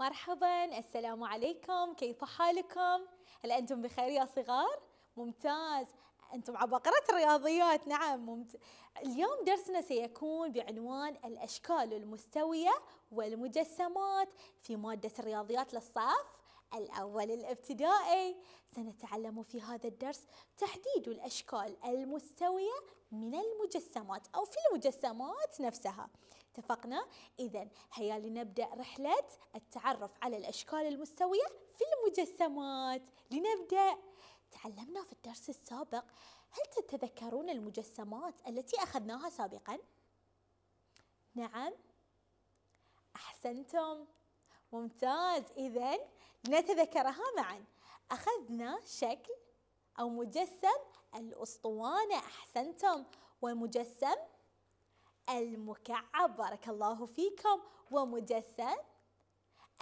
مرحبا السلام عليكم كيف حالكم هل انتم بخير يا صغار ممتاز انتم عبقرة الرياضيات نعم ممت... اليوم درسنا سيكون بعنوان الاشكال المستويه والمجسمات في ماده الرياضيات للصف الأول الابتدائي سنتعلم في هذا الدرس تحديد الأشكال المستوية من المجسمات أو في المجسمات نفسها اتفقنا؟ إذا هيا لنبدأ رحلة التعرف على الأشكال المستوية في المجسمات لنبدأ تعلمنا في الدرس السابق هل تتذكرون المجسمات التي أخذناها سابقا؟ نعم أحسنتم ممتاز إذا لنتذكرها معا أخذنا شكل أو مجسم الأسطوانة أحسنتم ومجسم المكعب بارك الله فيكم ومجسم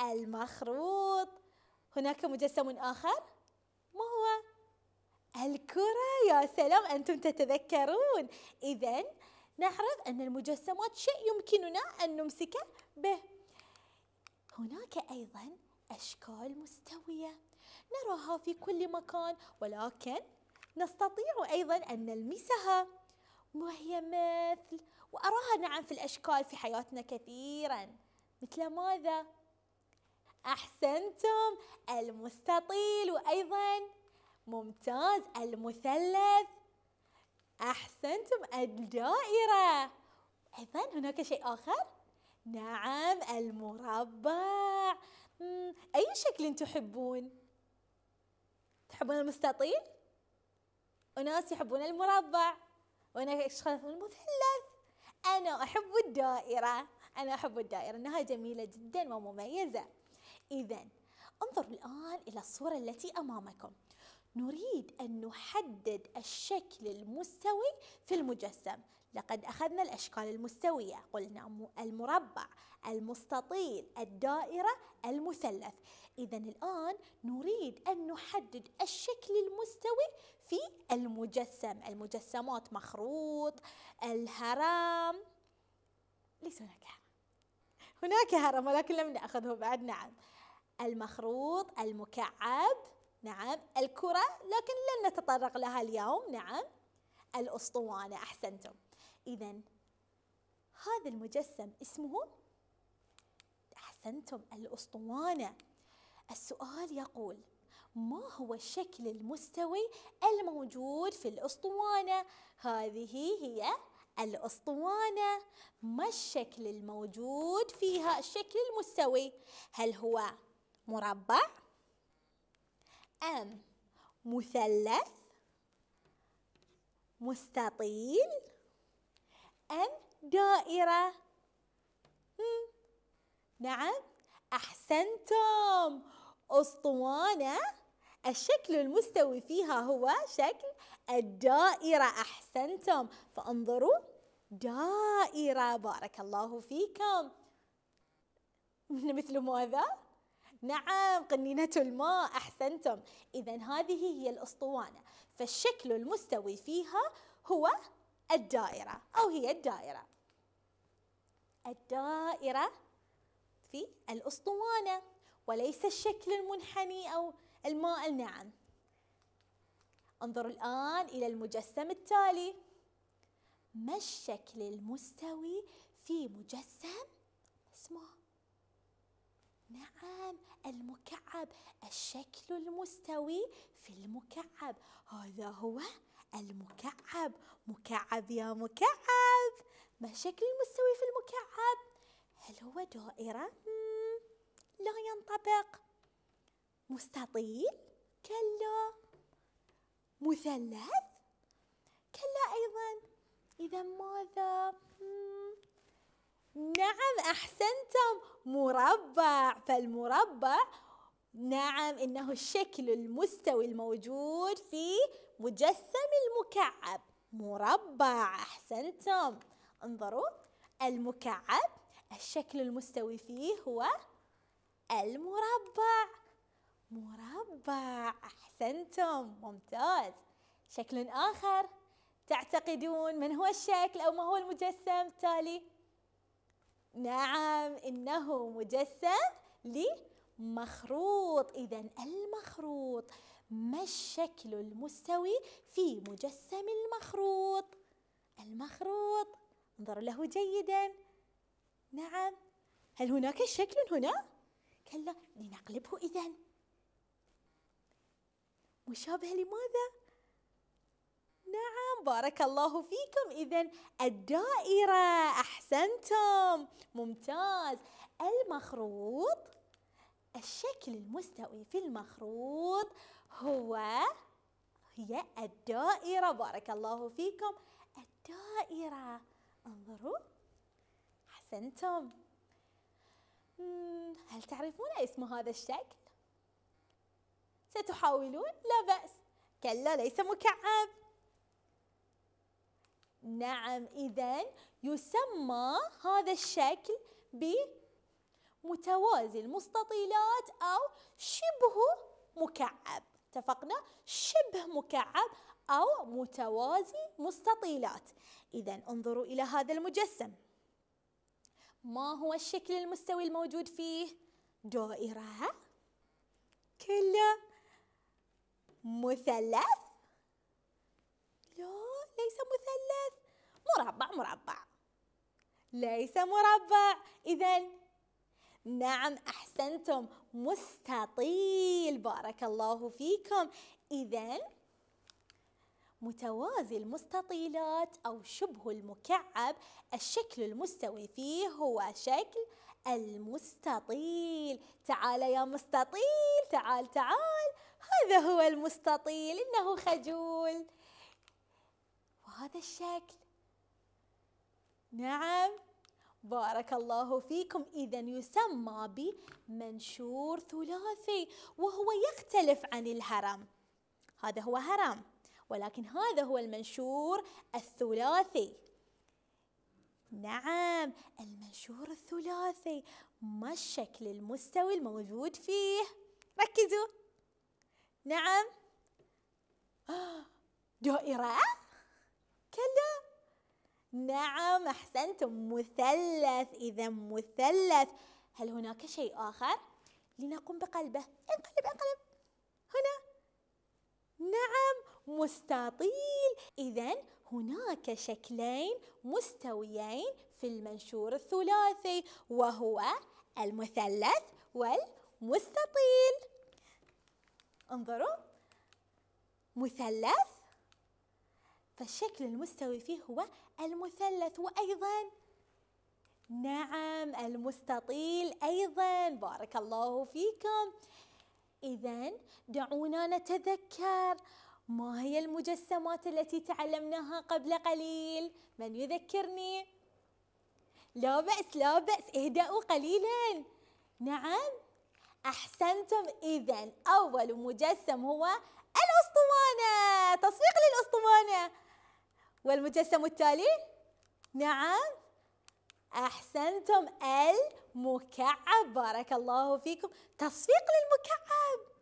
المخروط هناك مجسم آخر ما هو؟ الكرة يا سلام أنتم تتذكرون إذا نعرف أن المجسمات شيء يمكننا أن نمسكه به هناك أيضا أشكال مستوية نراها في كل مكان ولكن نستطيع أيضا أن نلمسها وهي مثل وأراها نعم في الأشكال في حياتنا كثيرا مثل ماذا؟ أحسنتم المستطيل وأيضا ممتاز المثلث أحسنتم الدائرة أيضا هناك شيء آخر نعم المربع أي شكل تحبون؟ تحبون المستطيل؟ وناس يحبون المربع وأنا أشخاص المثلث أنا أحب الدائرة أنا أحب الدائرة إنها جميلة جدا ومميزة إذا انظروا الآن إلى الصورة التي أمامكم نريد أن نحدد الشكل المستوي في المجسم لقد أخذنا الأشكال المستوية قلنا المربع المستطيل الدائرة المثلث إذا الآن نريد أن نحدد الشكل المستوي في المجسم المجسمات مخروط الهرم ليس هناك هرم هناك هرم ولكن لم نأخذه بعد نعم المخروط المكعب نعم الكرة لكن لن نتطرق لها اليوم نعم الأسطوانة أحسنتم إذا هذا المجسم اسمه أحسنتم الأسطوانة السؤال يقول ما هو الشكل المستوي الموجود في الأسطوانة؟ هذه هي الأسطوانة ما الشكل الموجود فيها الشكل المستوي؟ هل هو مربع؟ أم مثلث؟ مستطيل؟ دائرة نعم أحسنتم أسطوانة الشكل المستوي فيها هو شكل الدائرة أحسنتم فانظروا دائرة بارك الله فيكم مثل ماذا؟ نعم قنينة الماء أحسنتم إذا هذه هي الأسطوانة فالشكل المستوي فيها هو الدائرة أو هي الدائرة الدائرة في الأسطوانة وليس الشكل المنحني أو المائل نعم انظروا الآن إلى المجسم التالي ما الشكل المستوي في مجسم اسمه نعم المكعب الشكل المستوي في المكعب هذا هو المكعب مكعب يا مكعب ما شكل المستوي في المكعب هل هو دائرة؟ لا ينطبق مستطيل؟ كلا مثلث؟ كلا أيضا إذا ماذا؟ نعم أحسنتم مربع فالمربع نعم إنه الشكل المستوي الموجود في مجسم المكعب مربع أحسنتم انظروا المكعب الشكل المستوي فيه هو المربع مربع أحسنتم ممتاز شكل آخر تعتقدون من هو الشكل أو ما هو المجسم التالي نعم إنه مجسم لمخروط إذا المخروط ما الشكل المستوي في مجسم المخروط المخروط انظر له جيدا نعم هل هناك شكل هنا كلا لنقلبه إذا مشابه لماذا نعم بارك الله فيكم إذا الدائرة أحسنتم ممتاز المخروط الشكل المستوي في المخروط هو هي الدائرة بارك الله فيكم الدائرة انظروا أحسنتم هل تعرفون اسم هذا الشكل؟ ستحاولون؟ لا بأس كلا ليس مكعب نعم إذا يسمى هذا الشكل بمتوازي المستطيلات أو شبه مكعب اتفقنا شبه مكعب أو متوازي مستطيلات إذا انظروا إلى هذا المجسم ما هو الشكل المستوي الموجود فيه؟ دائرة كلا مثلث لا ليس مثلث مربع مربع ليس مربع إذا نعم أحسنتم مستطيل بارك الله فيكم إذا متوازي المستطيلات أو شبه المكعب الشكل المستوي فيه هو شكل المستطيل تعال يا مستطيل تعال تعال هذا هو المستطيل إنه خجول وهذا الشكل نعم بارك الله فيكم إذا يسمى بمنشور ثلاثي وهو يختلف عن الهرم هذا هو هرم ولكن هذا هو المنشور الثلاثي نعم المنشور الثلاثي ما الشكل المستوي الموجود فيه ركزوا نعم دائرة كلا نعم أحسنتم مثلث إذا مثلث هل هناك شيء آخر؟ لنقم بقلبه انقلب انقلب هنا نعم مستطيل إذا هناك شكلين مستويين في المنشور الثلاثي وهو المثلث والمستطيل انظروا مثلث فالشكل المستوي فيه هو المثلث وأيضا نعم المستطيل أيضا بارك الله فيكم إذا دعونا نتذكر ما هي المجسمات التي تعلمناها قبل قليل من يذكرني لا بأس لا بأس اهدأوا قليلا نعم أحسنتم إذا أول مجسم هو الأسطوانة تصفيق للأسطوانة والمجسم التالي نعم أحسنتم المكعب بارك الله فيكم تصفيق للمكعب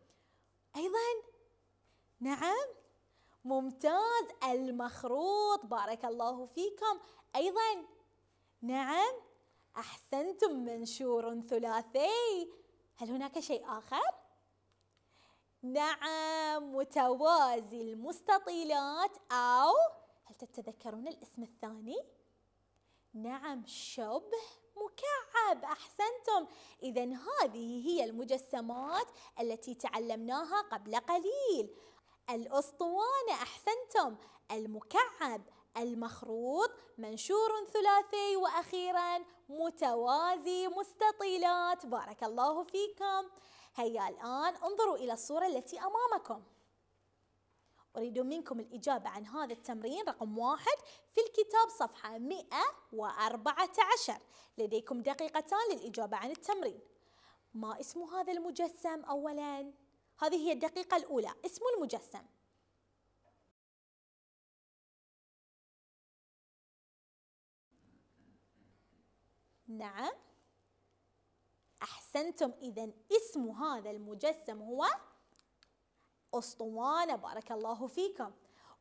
أيضا نعم ممتاز المخروط بارك الله فيكم أيضا نعم أحسنتم منشور ثلاثي هل هناك شيء آخر؟ نعم متوازي المستطيلات أو تتذكرون الاسم الثاني؟ نعم شبه مكعب أحسنتم إذا هذه هي المجسمات التي تعلمناها قبل قليل الأسطوانة أحسنتم المكعب المخروط منشور ثلاثي وأخيرا متوازي مستطيلات بارك الله فيكم هيا الآن انظروا إلى الصورة التي أمامكم أريد منكم الإجابة عن هذا التمرين رقم واحد في الكتاب صفحة 114 لديكم دقيقتان للإجابة عن التمرين ما اسم هذا المجسم أولا؟ هذه هي الدقيقة الأولى اسم المجسم نعم أحسنتم إذا اسم هذا المجسم هو أسطوانة بارك الله فيكم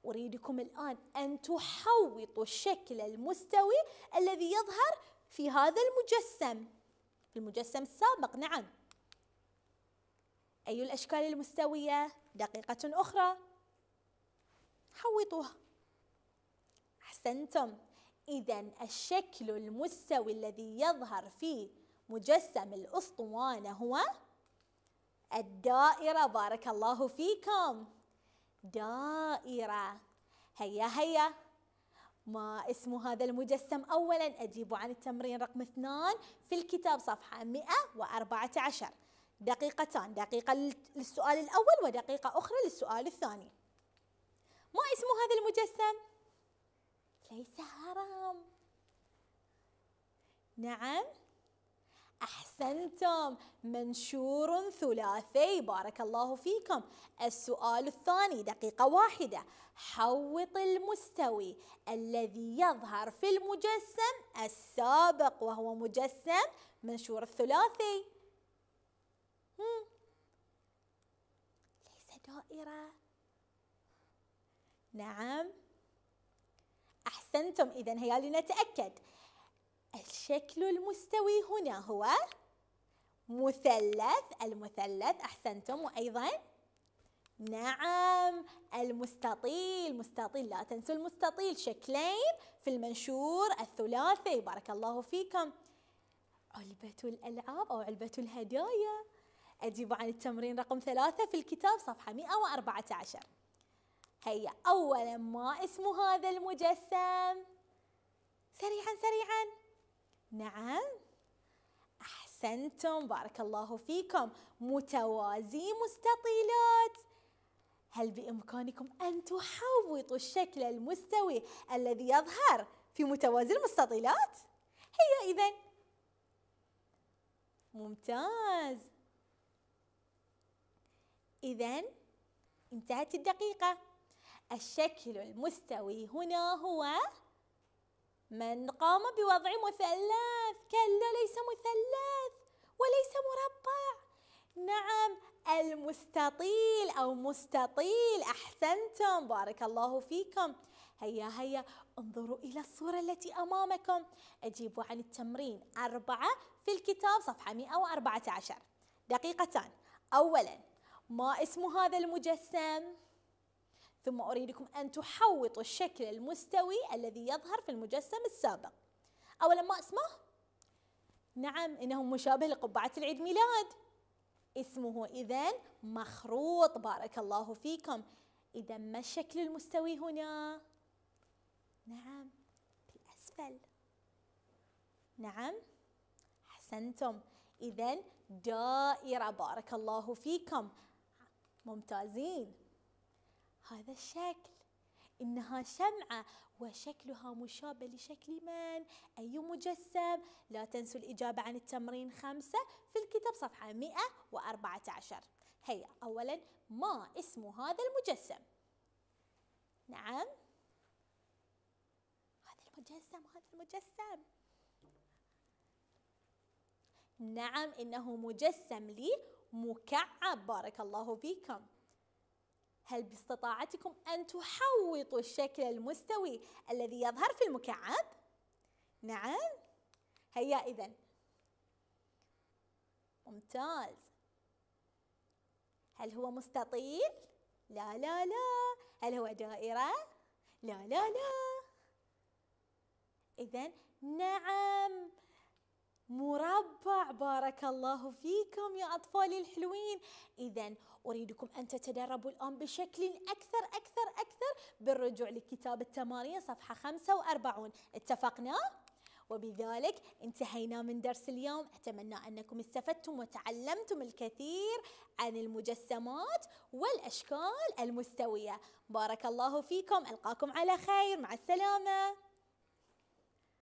أريدكم الآن أن تحوطوا الشكل المستوي الذي يظهر في هذا المجسم في المجسم السابق نعم أي الأشكال المستوية دقيقة أخرى حوطوها أحسنتم إذا الشكل المستوي الذي يظهر في مجسم الأسطوانة هو الدائرة بارك الله فيكم دائرة هيا هيا ما اسم هذا المجسم أولا أجيب عن التمرين رقم اثنان في الكتاب صفحة 114 دقيقتان دقيقة للسؤال الأول ودقيقة أخرى للسؤال الثاني ما اسم هذا المجسم؟ ليس هرم نعم أحسنتم منشور ثلاثي بارك الله فيكم السؤال الثاني دقيقة واحدة حوط المستوي الذي يظهر في المجسم السابق وهو مجسم منشور الثلاثي ليس دائرة نعم أحسنتم إذا هيا لنتأكد الشكل المستوي هنا هو مثلث المثلث أحسنتم وأيضا نعم المستطيل مستطيل لا تنسوا المستطيل شكلين في المنشور الثلاثي بارك الله فيكم علبة الألعاب أو علبة الهدايا أجيب عن التمرين رقم ثلاثة في الكتاب صفحة 114 هيا أولا ما اسم هذا المجسم؟ سريعا سريعا نعم أحسنتم بارك الله فيكم متوازي مستطيلات هل بإمكانكم أن تحوطوا الشكل المستوي الذي يظهر في متوازي المستطيلات؟ هي إذا ممتاز إذا انتهت الدقيقة الشكل المستوي هنا هو من قام بوضع مثلث كلا ليس مثلث وليس مربع نعم المستطيل أو مستطيل أحسنتم بارك الله فيكم هيا هيا انظروا إلى الصورة التي أمامكم أجيبوا عن التمرين أربعة في الكتاب صفحة 114 دقيقتان أولا ما اسم هذا المجسم؟ ثم أريدكم أن تحوطوا الشكل المستوي الذي يظهر في المجسم السابق أولا ما اسمه؟ نعم إنه مشابه لقبعة العيد ميلاد اسمه إذا مخروط بارك الله فيكم إذا ما الشكل المستوي هنا؟ نعم بالأسفل نعم أحسنتم إذا دائرة بارك الله فيكم ممتازين هذا الشكل إنها شمعة وشكلها مشابه لشكل من؟ أي مجسم؟ لا تنسوا الإجابة عن التمرين خمسة في الكتاب صفحة 114 هيا أولا ما اسم هذا المجسم؟ نعم هذا المجسم هذا المجسم نعم إنه مجسم لي مكعب بارك الله فيكم هل باستطاعتكم أن تحوطوا الشكل المستوي الذي يظهر في المكعب؟ نعم هيا إذا ممتاز هل هو مستطيل؟ لا لا لا هل هو دائرة؟ لا لا لا إذا نعم مربع بارك الله فيكم يا أطفالي الحلوين إذا أريدكم أن تتدربوا الآن بشكل أكثر أكثر أكثر بالرجوع لكتاب التمارين صفحة 45 اتفقنا؟ وبذلك انتهينا من درس اليوم أتمنى أنكم استفدتم وتعلمتم الكثير عن المجسمات والأشكال المستوية بارك الله فيكم ألقاكم على خير مع السلامة